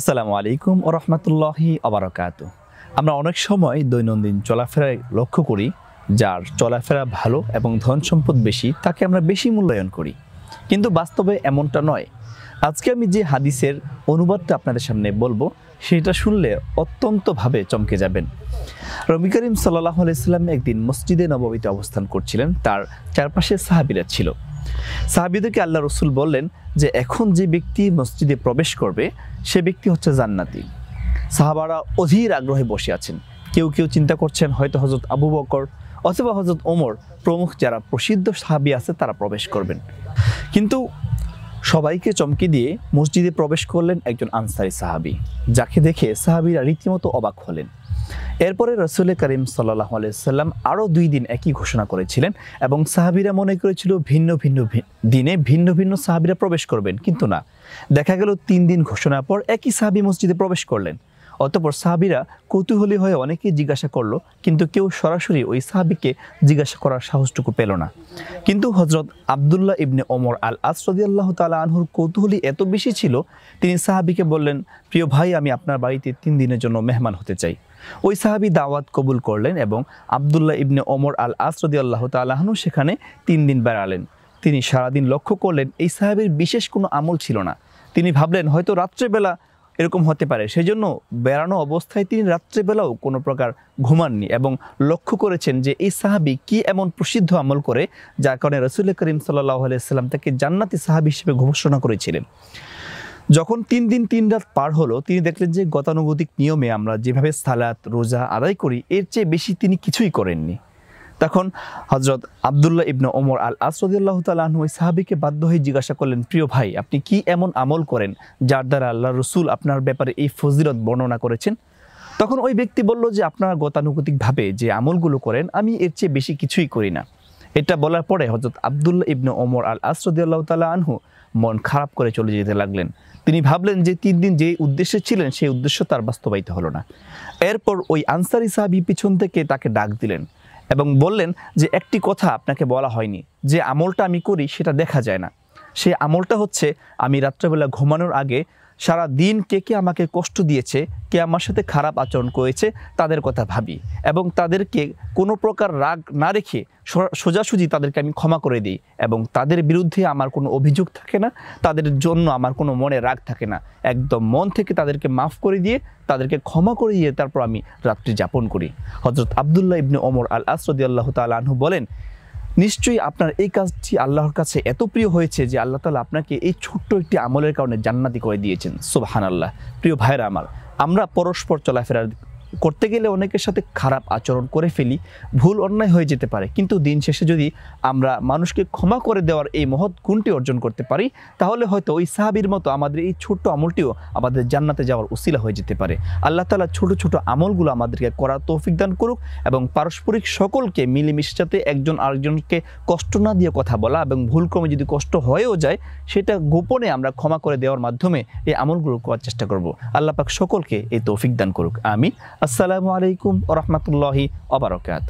আসসালামু আলাইকুম ও রহমতুল্লাহি আবরকাত আমরা অনেক সময় দৈনন্দিন চলাফেরায় লক্ষ্য করি যার চলাফেরা ভালো এবং ধন সম্পদ বেশি তাকে আমরা বেশি মূল্যায়ন করি কিন্তু বাস্তবে এমনটা নয় আজকে আমি যে হাদিসের অনুবাদটা আপনাদের সামনে বলবো সেটা শুনলে অত্যন্তভাবে চমকে যাবেন রবি করিম সাল্লাহ আলাইসাল্লাম একদিন মসজিদে নবমীতে অবস্থান করছিলেন তার চারপাশে সাহাবিরা ছিল সাহাবিদেরকে আল্লাহ রসুল বললেন যে এখন যে ব্যক্তি মসজিদে প্রবেশ করবে সে ব্যক্তি হচ্ছে জান্নাতি সাহাবারা অধীর আগ্রহে বসে আছেন কেউ কেউ চিন্তা করছেন হয়তো হজরত আবু বকর অথবা হজরত ওমর প্রমুখ যারা প্রসিদ্ধ সাহাবি আছে তারা প্রবেশ করবেন কিন্তু সবাইকে চমকে দিয়ে মসজিদে প্রবেশ করলেন একজন আনসারি সাহাবি যাকে দেখে সাহাবিরা রীতিমতো অবাক হলেন এরপরে রসুল করিম সাল্লাহ আলাইসাল্লাম আরও দুই দিন একই ঘোষণা করেছিলেন এবং সাহাবিরা মনে করেছিল ভিন্ন ভিন্ন দিনে ভিন্ন ভিন্ন সাহাবিরা প্রবেশ করবেন কিন্তু না দেখা গেল তিন দিন ঘোষণার পর একই সাহাবি মসজিদে প্রবেশ করলেন অতপর সাহাবিরা কৌতূহলী হয়ে অনেকেই জিজ্ঞাসা করলো কিন্তু কেউ সরাসরি ওই সাহাবিকে জিজ্ঞাসা করার সাহসটুকু পেল না কিন্তু হজরত আবদুল্লাহ ইবনে ওমর আল আসরদিয়াল্লাহ তালা আনহুর কৌতূহলী এত বেশি ছিল তিনি সাহাবিকে বললেন প্রিয় ভাই আমি আপনার বাড়িতে তিন দিনের জন্য মেহমান হতে চাই ওই সাহাবি দাওয়াত কবুল করলেন এবং আবদুল্লাহ ইবনে ওমর আল আসরদিয়াল্লাহ তালাহানু সেখানে তিন দিন বেড়ালেন তিনি সারাদিন লক্ষ্য করলেন এই সাহাবির বিশেষ কোনো আমল ছিল না তিনি ভাবলেন হয়তো রাত্রেবেলা এরকম হতে পারে সেজন্য বেড়ানো অবস্থায় তিনি রাত্রেবেলাও কোনো প্রকার ঘুমাননি এবং লক্ষ্য করেছেন যে এই সাহাবি কি এমন প্রসিদ্ধ আমল করে যার কারণে রসুল করিম সাল্লাহ আলাইসাল্লাম তাকে জান্নাতি সাহাবি হিসেবে ঘোষণা করেছিলেন যখন তিন দিন তিন রাত পার হলো তিনি দেখলেন যে গতানুগতিক নিয়মে আমরা যেভাবে সালাত রোজা আদায় করি এর চেয়ে বেশি তিনি কিছুই করেননি তখন হজরত আবদুল্লাহ ইবনু ওমর আল আসরদুল্লাহ তালু ওই সাহাবিকে বাধ্য হয়ে জিজ্ঞাসা করলেন প্রিয় ভাই আপনি কি এমন আমল করেন যার দ্বারা আল্লাহ রসুল আপনার ব্যাপারে এই ফজিরত বর্ণনা করেছেন তখন ওই ব্যক্তি বলল যে আপনারা গতানুগতিকভাবে যে আমলগুলো করেন আমি এর চেয়ে বেশি কিছুই করি না এটা বলার পরে হজরত আবদুল্লা ইবনু ওমর আল আসরদুল্লাহ তালা আনহু মন খারাপ করে চলে যেতে লাগলেন তিনি ভাবলেন যে তিন দিন যেই উদ্দেশ্যে ছিলেন সেই উদ্দেশ্য তার বাস্তবায়িত হলো না এরপর ওই আনসারি সাহাবি পিছন থেকে তাকে ডাক দিলেন এবং বললেন যে একটি কথা আপনাকে বলা হয়নি যে আমলটা আমি করি সেটা দেখা যায় না সেই আমলটা হচ্ছে আমি রাত্রেবেলা ঘুমানোর আগে সারা দিন কে কে আমাকে কষ্ট দিয়েছে কে আমার সাথে খারাপ আচরণ করেছে তাদের কথা ভাবি এবং তাদেরকে কোনো প্রকার রাগ না রেখে সোজাসুজি তাদেরকে আমি ক্ষমা করে দিই এবং তাদের বিরুদ্ধে আমার কোনো অভিযোগ থাকে না তাদের জন্য আমার কোনো মনে রাগ থাকে না একদম মন থেকে তাদেরকে মাফ করে দিয়ে তাদেরকে ক্ষমা করে দিয়ে তারপর আমি রাত্রি যাপন করি হজরত আবদুল্লাহ ইবনে ওমর আল আসরদি আল্লাহ তাল আনহু বলেন নিশ্চয়ই আপনার এই কাজটি আল্লাহর কাছে এত প্রিয় হয়েছে যে আল্লাহ তালা আপনাকে এই ছোট্ট একটি আমলের কারণে জান্নাতি করে দিয়েছেন সোবাহান আল্লাহ প্রিয় ভাইরা আমার আমরা পরস্পর চলাফেরার করতে গেলে অনেকের সাথে খারাপ আচরণ করে ফেলি ভুল অন্যায় হয়ে যেতে পারে কিন্তু দিন শেষে যদি আমরা মানুষকে ক্ষমা করে দেওয়ার এই মহৎ গুণটি অর্জন করতে পারি তাহলে হয়তো ওই সাহাবির মতো আমাদের এই ছোট্ট আমলটিও আমাদের জান্নাতে যাওয়ার উসিলা হয়ে যেতে পারে আল্লাহ তালা ছোট ছোট আমলগুলো আমাদেরকে করার তৌফিক দান করুক এবং পারস্পরিক সকলকে মিলেমিশে যাতে একজন আরেকজনকে কষ্ট না দিয়ে কথা বলা এবং ভুলক্রমে যদি কষ্ট হয়েও যায় সেটা গোপনে আমরা ক্ষমা করে দেওয়ার মাধ্যমে এই আমলগুলো করার চেষ্টা করব আল্লাহ পাক সকলকে এই তৌফিক দান করুক আমি আসসালামু আলাইকুম ও রহমতুল্লাহি অবরকাত